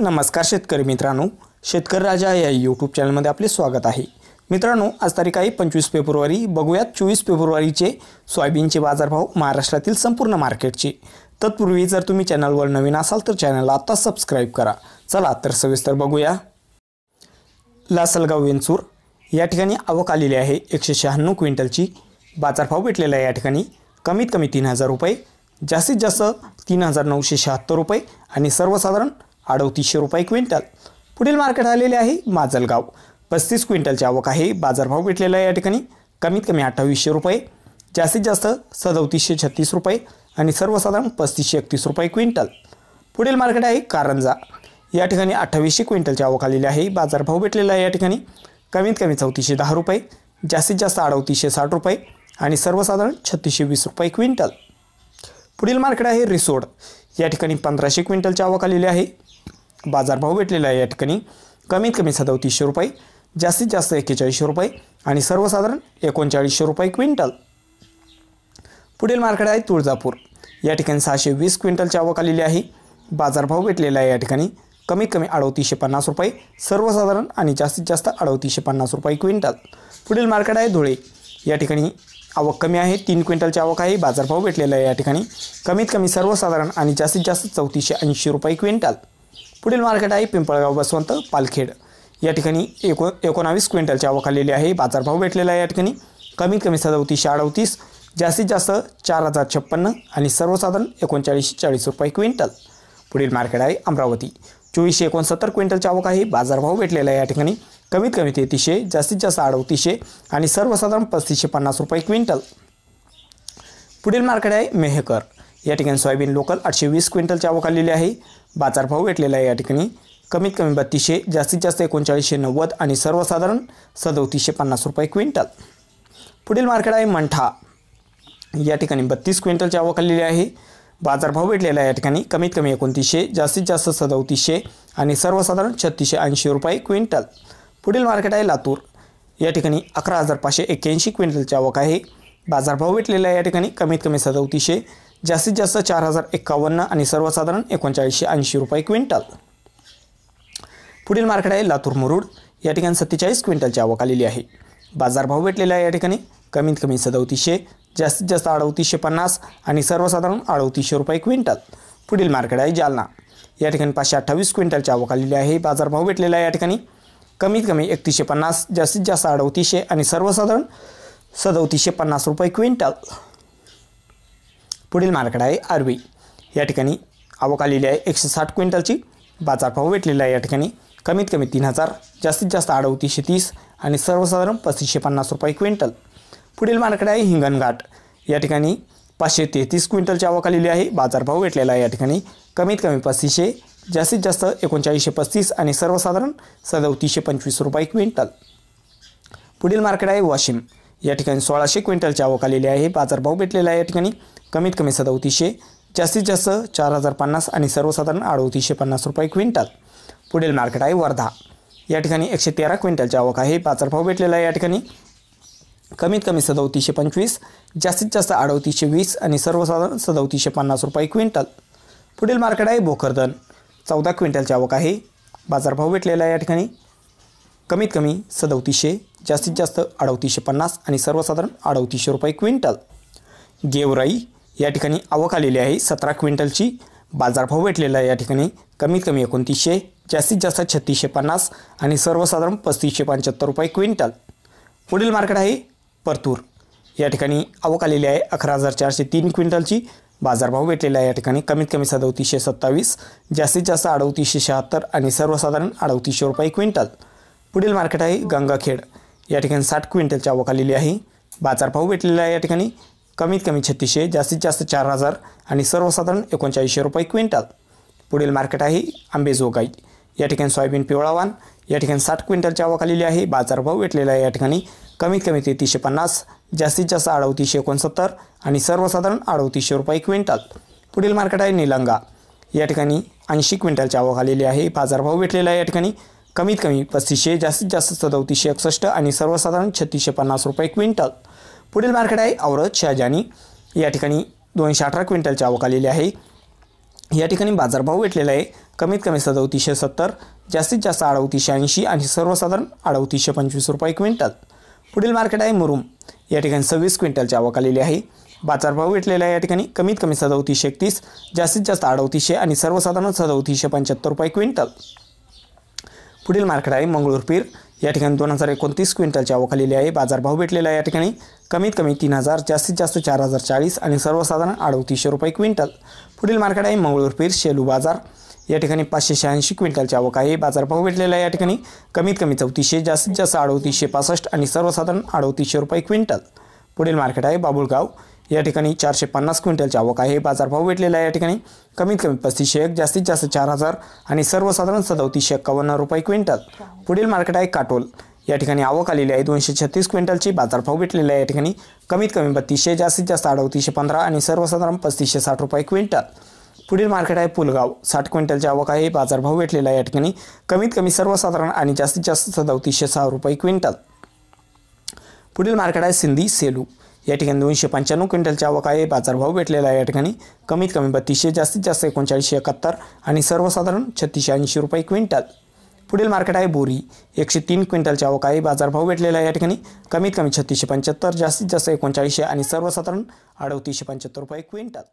नमस्कार शेतकरी मित्रांनो शेतकरी राजा या यूट्यूब चॅनलमध्ये आपले स्वागत आहे मित्रांनो आज तारीख आहे पंचवीस फेब्रुवारी बघूयात चोवीस फेब्रुवारीचे सोयाबीनचे बाजारभाव महाराष्ट्रातील संपूर्ण मार्केटचे तत्पूर्वी जर तुम्ही चॅनलवर नवीन असाल तर चॅनलला आत्ता सबस्क्राईब करा चला तर सविस्तर बघूया लासलगाव वेंचूर या ठिकाणी आवक आलेली आहे एकशे शहाण्णव क्विंटलची बाजारभाव भेटलेला आहे या ठिकाणी कमीत कमी तीन हजार रुपये जास्तीत जास्त तीन हजार नऊशे शहात्तर रुपये आणि सर्वसाधारण अडवतीसशे रुपये क्विंटल पुढील मार्केट आलेले आहे माजलगाव पस्तीस क्विंटलची आवक आहे बाजारभाव भेटलेला आहे या ठिकाणी कमीत कमी अठ्ठावीसशे रुपये जास्तीत जास्त सदोतीसशे छत्तीस रुपये आणि सर्वसाधारण पस्तीसशे एकतीस रुपये क्विंटल पुढील मार्केट आहे कारंजा या ठिकाणी अठ्ठावीसशे क्विंटलची आवक आलेली आहे बाजारभाव भेटलेला आहे या ठिकाणी कमीत कमी चौतीसशे दहा रुपये जास्तीत जास्त अडवतीसशे साठ रुपये आणि सर्वसाधारण छत्तीसशे वीस रुपये क्विंटल पुढील मार्केट आहे रिसोड या ठिकाणी पंधराशे क्विंटलची आवक आलेली आहे बाजारभाव भेटलेला आहे या ठिकाणी कमीत कमी सदोतीसशे रुपये जास्तीत जास्त एक्केचाळीसशे रुपये आणि सर्वसाधारण एकोणचाळीसशे रुपये क्विंटल पुढील मार्केट आहे तुळजापूर या ठिकाणी सहाशे वीस क्विंटलची आवक आलेली आहे बाजारभाव भेटलेला आहे या ठिकाणी कमीत कमी अडवतीसशे पन्नास रुपये सर्वसाधारण आणि जास्तीत जास्त अडवतीसशे पन्नास रुपये क्विंटल पुढील मार्केट आहे धुळे या ठिकाणी आवक कमी आहे तीन क्विंटलची आवक आहे बाजारभाव भेटलेला आहे या ठिकाणी कमीत कमी सर्वसाधारण आणि जास्तीत जास्त चौतीसशे ऐंशी रुपये क्विंटल पुढील मार्केट आहे पिंपळगाव बसवंत पालखेड या ठिकाणी एको एकोणावीस क्विंटलची आवक आलेली आहे बाजारभाव भेटलेला आहे या ठिकाणी कमीत कमी सदोतीसशे अडवतीस जास्तीत जास्त चार हजार छप्पन्न आणि सर्वसाधारण एकोणचाळीसशे चाळीस रुपये क्विंटल पुढील मार्केट आहे अमरावती चोवीसशे एकोणसत्तर क्विंटलची आवक आहे बाजारभाव भेटलेला आहे या ठिकाणी कमीत कमी तेहतीसशे जास्तीत जास्त अडवतीसशे आणि सर्वसाधारण पस्तीसशे पन्नास रुपये क्विंटल पुढील मार्केट आहे मेहकर या ठिकाणी सोयाबीन लोकल आठशे वीस क्विंटलची आवक आलेली आहे बाजारभाव भेटलेला आहे या ठिकाणी कमीत कमी बत्तीसशे जास्तीत जास्त एकोणचाळीसशे नव्वद आणि सर्वसाधारण सदोतीसशे पन्नास रुपये क्विंटल पुढील मार्केट आहे मंठा या ठिकाणी बत्तीस क्विंटलची आवक आलेली आहे बाजारभाव भेटलेला आहे या ठिकाणी कमीत कमी एकोणतीसशे जास्तीत जास्त सदोतीसशे आणि सर्वसाधारण छत्तीसशे ऐंशी रुपये क्विंटल पुढील मार्केट आहे लातूर या ठिकाणी अकरा हजार पाचशे एक्क्याऐंशी क्विंटलची आवक आहे बाजारभाव भेटलेला आहे या ठिकाणी कमीत कमी सदोतीसशे जास्तीत जास्त चार हजार एक्कावन्न आणि सर्वसाधारण एकोणचाळीसशे ऐंशी रुपये क्विंटल पुढील मार्केट आहे लातूर मुरुड या ठिकाणी सत्तेचाळीस क्विंटलची आवक आलेली आहे बाजारभाव भेटलेला आहे या ठिकाणी कमीत कमी सदौतीसशे जास्तीत जास्त अडवतीसशे पन्नास आणि सर्वसाधारण अडवतीसशे रुपये क्विंटल पुढील मार्केट आहे जालना या ठिकाणी पाचशे अठ्ठावीस क्विंटलची आवक आलेली आहे बाजारभाव भेटलेला आहे या ठिकाणी कमीत कमी एकतीसशे पन्नास जास्तीत जास्त अडतीसशे आणि सर्वसाधारण सदौतीसशे पन्नास रुपये क्विंटल पुढील मार्केट आहे आर्वी या ठिकाणी आवक आलेली आहे एकशे साठ क्विंटलची बाजारभाव भेटलेला आहे या ठिकाणी कमीत कमी तीन हजार जास्तीत जास्त अडवतीसशे तीस आणि सर्वसाधारण पस्तीसशे पन्नास रुपये क्विंटल पुढील मार्केट आहे हिंगणघाट या ठिकाणी पाचशे तेहतीस क्विंटलची आवक आलेली आहे बाजारभाव भेटलेला आहे या ठिकाणी कमीत कमी पस्तीसशे जास्तीत जास्त एकोणचाळीसशे पस्तीस आणि सर्वसाधारण सदतीसशे पंचवीस रुपये क्विंटल पुढील मार्केट आहे वाशिम या ठिकाणी सोळाशे क्विंटलची आवक आलेली आहे बाजारभाव भेटलेला आहे या ठिकाणी कमीत कमी सदौतीसशे जास्तीत जास्त चार हजार पन्नास आणि सर्वसाधारण अडवतीसशे पन्नास रुपये क्विंटल पुढील मार्केट आहे वर्धा या ठिकाणी एकशे तेरा क्विंटलची आवक आहे बाजारभाव भेटलेला आहे या ठिकाणी कमीत कमी सदवतीसशे पंचवीस जास्तीत जास्त अडवतीसशे वीस आणि सर्वसाधारण सदवतीसशे पन्नास रुपये क्विंटल पुढील मार्केट आहे भोकरदन चौदा क्विंटलची आवक आहे बाजारभाव भेटलेला आहे या ठिकाणी कमीत कमी सदौतीसशे जास्तीत जास्त अडवतीसशे पन्नास आणि सर्वसाधारण अडवतीसशे रुपये क्विंटल गेवराई या ठिकाणी आवक आलेली आहे सतरा क्विंटलची बाजारभाव भेटलेला आहे या ठिकाणी कमीत कमी एकोणतीसशे जास्तीत जास्त छत्तीसशे पन्नास आणि सर्वसाधारण पस्तीसशे पंच्याहत्तर रुपये क्विंटल पुढील मार्केट आहे परतूर या ठिकाणी आवक आलेली आहे अकरा हजार चारशे तीन क्विंटलची बाजारभाव भेटलेला आहे या ठिकाणी कमीत कमी सदोतीसशे सत्तावीस जास्तीत जास्त अडोतीसशे शहात्तर आणि सर्वसाधारण अडोतीसशे रुपये क्विंटल पुढील मार्केट आहे गंगाखेड या ठिकाणी साठ क्विंटलची आवक आलेली आहे बाजारभाव भेटलेला आहे या ठिकाणी कमीत कमी छत्तीसशे जास्तीत जास्त चार हजार आणि सर्वसाधारण एकोणचाळीसशे रुपये क्विंटल पुढील मार्केट आहे आंबेजोगाई या ठिकाणी सोयाबीन पिवळावान या ठिकाणी साठ क्विंटलच्या खालेली आहे बाजारभाव भेटलेला आहे या ठिकाणी कमीत कमी तेतीसशे पन्नास जास्तीत जास्त अडवतीसशे एकोणसत्तर आणि सर्वसाधारण अडवतीसशे रुपये क्विंटल पुढील मार्केट आहे निलंगा या ठिकाणी ऐंशी क्विंटलच्या आवक आलेली आहे बाजारभाव भेटलेला आहे या ठिकाणी कमीत कमी पस्तीसशे जास्तीत जास्त चौतीसशे एकसष्ट आणि सर्वसाधारण छत्तीसशे पन्नास रुपये क्विंटल पुढील मार्केट आहे औरत शहाजानी या ठिकाणी दोनशे अठरा क्विंटलची आवक आलेली आहे या ठिकाणी बाजारभाव भेटलेला आहे कमीत कमी सदौतीसशे सत्तर जास्तीत जास्त अडवतीसशे ऐंशी आणि सर्वसाधारण अडवतीसशे पंचवीस रुपये क्विंटल पुढील मार्केट आहे मुरुम या ठिकाणी सव्वीस क्विंटलची आवक आलेली आहे बाजारभाव भेटलेला आहे या ठिकाणी कमीत कमी सदौतीसशे एकतीस जास्तीत जास्त अडवतीसशे आणि सर्वसाधारण सदौतीसशे पंच्याहत्तर रुपये क्विंटल पुढील मार्केट आहे मंगळूरपीर या ठिकाणी दोन हजार एकोणतीस क्विंटलच्या आवक आलेली आहे बाजारभाव भेटलेला आहे या ठिकाणी कमीत कमी तीन हजार जास्तीत जास्त चार हजार चाळीस आणि सर्वसाधारण अडतीसशे रुपये क्विंटल पुढील मार्केट आहे मंगळूरपीर शेलू बाजार या ठिकाणी पाचशे शहाऐंशी क्विंटलची आवक आहे बाजारभाव भेटलेला आहे या ठिकाणी कमीत कमी चौतीसशे जास्तीत जास्त अडतीसशे पासष्ट आणि सर्वसाधारण अडतीसशे रुपये क्विंटल पुढील मार्केट आहे बाबुळगाव या ठिकाणी चारशे पन्नास क्विंटलची आवक आहे बाजारभाव भेटलेला आहे या ठिकाणी कमीत कमी पस्तीसशे एक जास्तीत जास्त चार हजार आणि सर्वसाधारण सदोतीसशे एक्कावन्न रुपये क्विंटल पुढील मार्केट आहे काटोल या ठिकाणी आवक आलेली आहे दोनशे छत्तीस क्विंटलची बाजारभाव भेटलेला आहे या ठिकाणी कमीत कमी बत्तीसशे जास्तीत जास्त अडतीसशे पंधरा आणि सर्वसाधारण पस्तीसशे साठ रुपये क्विंटल पुढील मार्केट आहे पुलगाव साठ क्विंटलची आवक आहे बाजारभाव भेटलेला आहे या ठिकाणी कमीत कमी सर्वसाधारण आणि जास्तीत जास्त सदोतीसशे सहा रुपये क्विंटल पुढील मार्केट आहे सिंधी सेलू या ठिकाणी दोनशे पंच्याण्णव क्विंटलच्या आवक आहे बाजारभाव भेटलेला आहे या ठिकाणी कमीत कमी बत्तीसशे जास्तीत जास्त एकोणचाळीसशे एकाहत्तर आणि सर्वसाधारण छत्तीसशे ऐंशी रुपये क्विंटल पुढील मार्केट आहे बोरी एकशे तीन क्विंटलच्या आवक आहे बाजारभाव भेटलेला आहे या ठिकाणी कमीत कमी छत्तीसशे पंच्याहत्तर जास्तीत जास्त एकोणचाळीसशे आणि सर्वसाधारण अडतीसशे पंच्याहत्तर रुपये क्विंटल